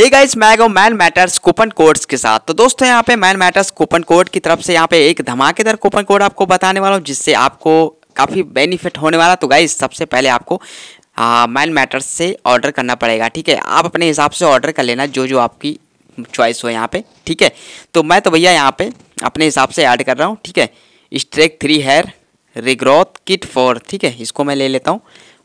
ये गाइस मैगो man matters coupon codes के साथ तो दोस्तों यहाँ पे मैन मैटर्स कूपन कोड की तरफ से यहाँ पे एक धमाकेदार कूपन कोड आपको बताने वाला हूँ जिससे आपको काफ़ी बेनिफिट होने वाला तो गाइस सबसे पहले आपको मैन मैटर्स से ऑर्डर करना पड़ेगा ठीक है आप अपने हिसाब से ऑर्डर कर लेना जो जो आपकी चॉइस हो यहाँ पे ठीक है तो मैं तो भैया यहाँ पे अपने हिसाब से ऐड कर रहा हूँ ठीक है स्ट्रेक three hair regrowth kit four ठीक है इसको मैं ले लेता हूँ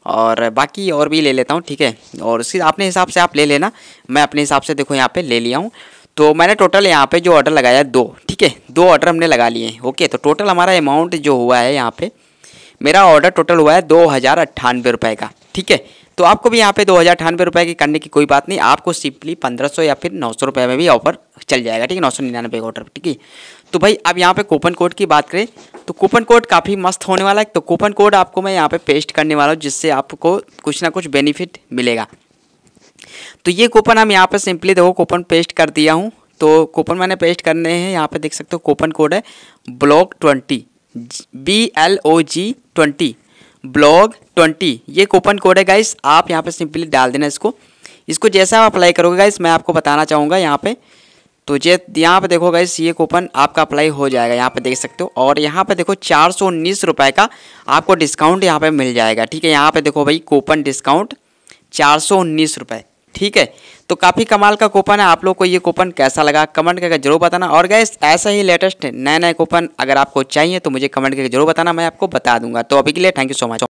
और बाकी और भी ले लेता हूँ ठीक है और उसी अपने हिसाब से आप ले लेना मैं अपने हिसाब से देखो यहाँ पे ले लिया हूँ तो मैंने टोटल यहाँ पे जो ऑर्डर लगाया दो ठीक है दो ऑर्डर हमने लगा लिए हैं ओके तो टोटल हमारा अमाउंट जो हुआ है यहाँ पे मेरा ऑर्डर टोटल हुआ है दो हज़ार अट्ठानवे रुपये का ठीक है तो आपको भी यहाँ पे दो हज़ार अठानवे रुपये की करने की कोई बात नहीं आपको सिंपली पंद्रह सौ या फिर नौ सौ रुपये में भी ऑफर चल जाएगा ठीक है नौ सौ निन्यानवे का ऑर्डर ठीक है तो भाई अब यहाँ पर कूपन कोड की बात करें तो कूपन कोड काफ़ी मस्त होने वाला है तो कूपन कोड आपको मैं यहाँ पे पेस्ट करने वाला हूँ जिससे आपको कुछ ना कुछ बेनिफिट मिलेगा तो ये कूपन हम यहाँ पे सिंपली देखो कूपन पेस्ट कर दिया हूँ तो कूपन मैंने पेस्ट करने हैं यहाँ पे देख सकते हो कूपन कोड है blog twenty B L O G twenty blog twenty ये कूपन कोड है गाइस आप यहाँ पर सिंपली डाल देना इसको इसको जैसा आप अप्लाई करोगे गाइस मैं आपको बताना चाहूँगा यहाँ पे तो जे यहाँ पर देखो गाइस ये कूपन आपका अप्लाई हो जाएगा यहाँ पर देख सकते हो और यहाँ पर देखो चार सौ उन्नीस रुपये का आपको डिस्काउंट यहाँ पर मिल जाएगा ठीक है यहाँ पर देखो भाई कूपन डिस्काउंट चार सौ उन्नीस रुपये ठीक है तो काफ़ी कमाल का कूपन है आप लोग को ये कूपन कैसा लगा कमेंट करके जरूर बताना और गैस ऐसा ही लेटेस्ट नए नए कूपन अगर आपको चाहिए तो मुझे कमेंट करके जरूर बताना मैं आपको बता दूंगा तो अभी के लिए थैंक यू सो मच